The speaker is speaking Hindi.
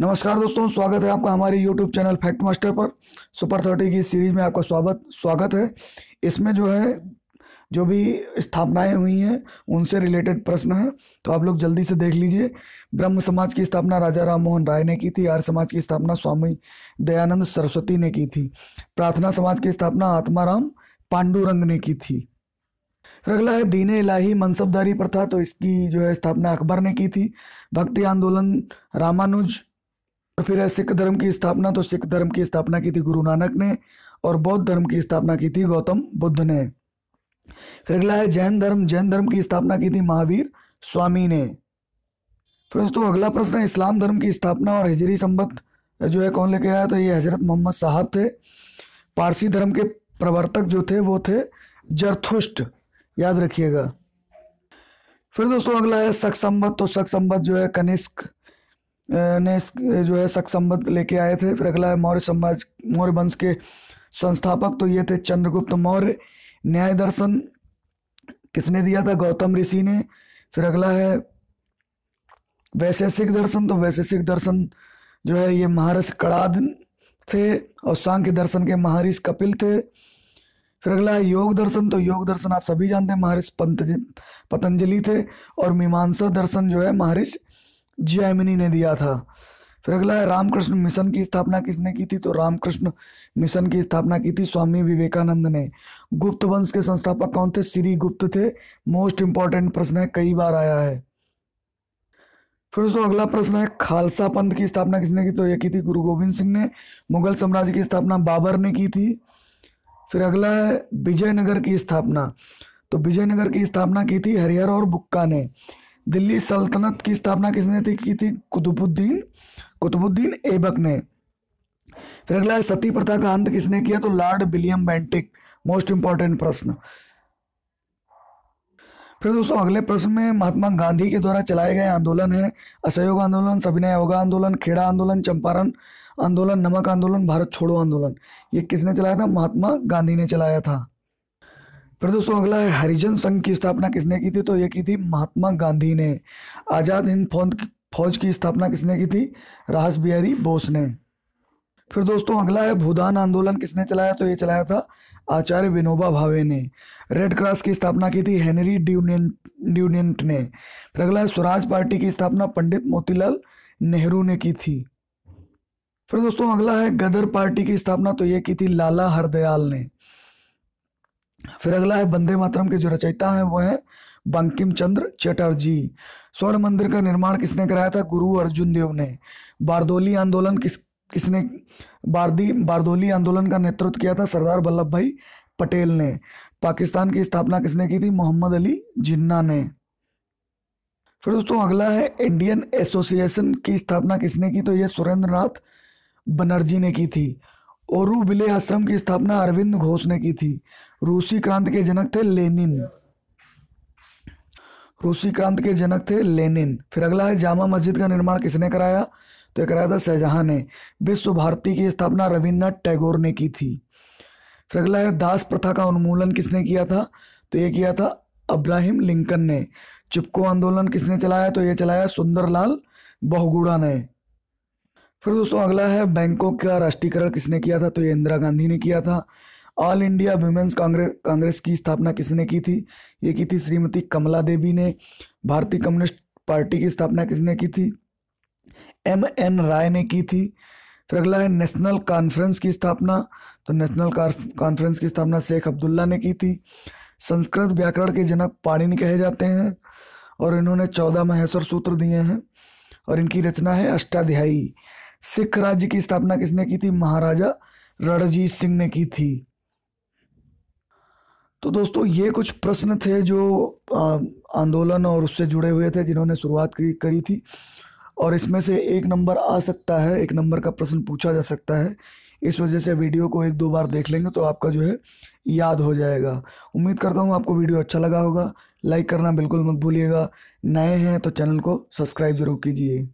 नमस्कार दोस्तों स्वागत है आपका हमारे यूट्यूब चैनल फैक्ट मास्टर पर सुपर थर्टी की सीरीज में आपका स्वागत स्वागत है इसमें जो है जो भी स्थापनाएं हुई हैं उनसे रिलेटेड प्रश्न है तो आप लोग जल्दी से देख लीजिए ब्रह्म समाज की स्थापना राजा राम मोहन राय ने की थी आर्य समाज की स्थापना स्वामी दयानंद सरस्वती ने की थी प्रार्थना समाज की स्थापना आत्माराम पांडुरंग ने की थी अगला है दीने इलाही मनसबदारी प्रथा तो इसकी जो है स्थापना अकबर ने की थी भक्ति आंदोलन रामानुज और फिर है सिख धर्म की स्थापना तो सिख धर्म की स्थापना की थी गुरु नानक ने और बौद्ध धर्म की स्थापना की थी गौतम बुद्ध ने फिर अगला है जैन धर्म जैन धर्म की स्थापना की थी महावीर स्वामी ने फिर दोस्तों अगला प्रश्न है इस्लाम धर्म की स्थापना और हिजरी संबत जो है कौन लेके आया तो ये हजरत मोहम्मद साहब थे पारसी धर्म के प्रवर्तक जो थे वो थे जरथुष्ट याद रखिएगा फिर दोस्तों अगला है सख संबत तो सख संबत जो है कनिष्क ने जो है शक संबंध लेके आए थे फिर अगला है मौर्य समाज मौर्य वंश के संस्थापक तो ये थे चंद्रगुप्त मौर्य न्याय दर्शन किसने दिया था गौतम ऋषि ने फिर अगला है वैशेषिक दर्शन तो वैशेषिक दर्शन जो है ये महर्ष कड़ाद थे और सांख्य दर्शन के महर्षि कपिल थे फिर अगला है योग दर्शन तो योग दर्शन आप सभी जानते हैं महर्षि पंतज पतंजलि थे और मीमांसा दर्शन जो है महर्षि जैमिनी ने दिया था फिर अगला है रामकृष्ण मिशन की स्थापना किसने की थी तो रामकृष्ण मिशन की स्थापना की थी स्वामी विवेकानंद ने गुप्त वंश के संस्थापक कौन थे श्री गुप्त थे मोस्ट इंपॉर्टेंट प्रश्न है कई बार आया है फिर दोस्तों अगला प्रश्न है खालसा पंथ की स्थापना किसने की तो यह की थी गुरु गोविंद सिंह ने मुगल साम्राज्य की स्थापना बाबर ने की थी फिर अगला है विजयनगर की स्थापना तो विजयनगर की स्थापना की थी हरिहर और बुक्का ने दिल्ली सल्तनत की स्थापना किसने थी की थी कुतुबुद्दीन कुतुबुद्दीन एबक ने फिर अगला सती प्रथा का अंत किसने किया तो Lord William Bentinck most important प्रश्न फिर दोस्तों अगले प्रश्न में महात्मा गांधी के द्वारा चलाए गए आंदोलन है असहयोग आंदोलन सविनय अवगा आंदोलन खेड़ा आंदोलन चंपारण आंदोलन नमक आंदोलन भारत छोड़ो आंदोलन ये किसने चलाया था महात्मा गांधी ने चलाया था फिर दोस्तों अगला है हरिजन संघ की स्थापना किसने की थी तो ये की थी महात्मा गांधी ने आज़ाद हिंद फौज फौज की स्थापना किसने की थी रास बिहारी बोस ने फिर दोस्तों अगला है भूदान आंदोलन किसने चलाया तो ये चलाया था आचार्य विनोबा भावे ने रेड क्रॉस की स्थापना की थी हेनरी ड्यूनियन ड्यूनियंट ने फिर अगला है स्वराज पार्टी की स्थापना पंडित मोतीलाल नेहरू ने की थी फिर दोस्तों अगला है गदर पार्टी की स्थापना तो ये की थी लाला हरदयाल ने फिर अगला है बंदे मातरम के जो रचयिता है वो है बंकिम चंद्र चटर्जी स्वर्ण मंदिर का निर्माण किसने कराया था गुरु अर्जुन देव ने बारदोली आंदोलन किस किसने बारदी बारदोली आंदोलन का नेतृत्व किया था सरदार वल्लभ भाई पटेल ने पाकिस्तान की स्थापना किसने की थी मोहम्मद अली जिन्ना ने फिर दोस्तों अगला है इंडियन एसोसिएशन की स्थापना किसने की तो यह सुरेंद्र नाथ बनर्जी ने की थी ओरूबिले आश्रम की स्थापना अरविंद घोष ने की थी रूसी क्रांति के जनक थे लेनिन रूसी क्रांति के जनक थे लेनिन फिर अगला है जामा मस्जिद का निर्माण किसने कराया तो ये कराया था शाहजहाँ ने विश्व भारती की स्थापना रविन्द्रनाथ टैगोर ने की थी फिर अगला है दास प्रथा का उन्मूलन किसने किया था तो ये किया था अब्राहिम लिंकन ने चिपको आंदोलन किसने चलाया तो ये चलाया सुंदरलाल बहुगुड़ा ने फिर दोस्तों अगला है बैंकों का राष्ट्रीयकरण किसने किया था तो ये इंदिरा गांधी ने किया था All India Women's Congress Congress की स्थापना किसने की थी ये की थी श्रीमती कमला देवी ने भारतीय कम्युनिस्ट पार्टी की स्थापना किसने की थी एम एन राय ने की थी फिर अगला है नेशनल कॉन्फ्रेंस की स्थापना तो नेशनल कॉन्फ्रेंस की स्थापना शेख अब्दुल्ला ने की थी संस्कृत व्याकरण के जनक पाणिनि कहे जाते हैं और इन्होंने चौदह महेश्वर सूत्र दिए हैं और इनकी रचना है अष्टाध्यायी सिख राज्य की स्थापना किसने की थी महाराजा रणजीत सिंह ने की थी तो दोस्तों ये कुछ प्रश्न थे जो आंदोलन और उससे जुड़े हुए थे जिन्होंने शुरुआत करी करी थी और इसमें से एक नंबर आ सकता है एक नंबर का प्रश्न पूछा जा सकता है इस वजह से वीडियो को एक दो बार देख लेंगे तो आपका जो है याद हो जाएगा उम्मीद करता हूँ आपको वीडियो अच्छा लगा होगा लाइक करना बिल्कुल मत भूलिएगा नए हैं तो चैनल को सब्सक्राइब जरूर कीजिए